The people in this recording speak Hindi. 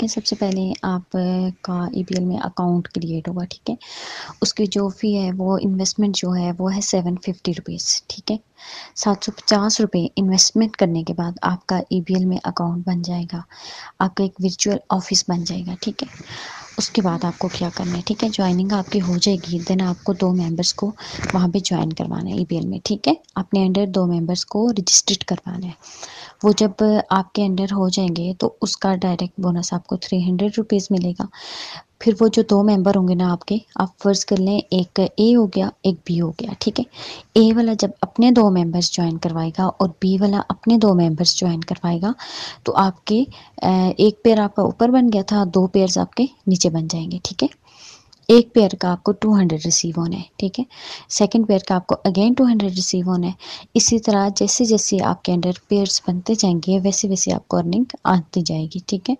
ठीक है सबसे पहले आपका ई e एल में अकाउंट क्रिएट होगा ठीक है उसकी जो फ़ी है वो इन्वेस्टमेंट जो है वो है सेवन फिफ्टी रुपीज़ ठीक है सात सौ पचास रुपये इन्वेस्टमेंट करने के बाद आपका ई e एल में अकाउंट बन जाएगा आपका एक वर्चुअल ऑफिस बन जाएगा ठीक है उसके बाद आपको क्या करना है ठीक है ज्वाइनिंग आपकी हो जाएगी देन आपको दो मेंबर्स को वहाँ पे ज्वाइन करवाना है ई e एल में ठीक है अपने अंडर दो मेंबर्स को रजिस्टर्ड करवाना है वो जब आपके अंडर हो जाएंगे तो उसका डायरेक्ट बोनस आपको थ्री हंड्रेड रुपीज़ मिलेगा फिर वो जो दो मेंबर होंगे ना आपके आप फर्ज कर लें एक ए हो गया एक बी हो गया ठीक है ए वाला जब अपने दो मेंबर्स ज्वाइन करवाएगा और बी वाला अपने दो मेंबर्स ज्वाइन करवाएगा तो आपके एक पेयर आपका ऊपर बन गया था दो पेयर्स आपके नीचे बन जाएंगे ठीक है एक पेयर का आपको 200 रिसीव होना है ठीक है सेकंड पेयर का आपको अगेन 200 रिसीव होना है इसी तरह जैसे जैसे आपके अंडर पेयर्स बनते जाएंगे वैसे वैसे आपको अर्निंग आती जाएगी ठीक है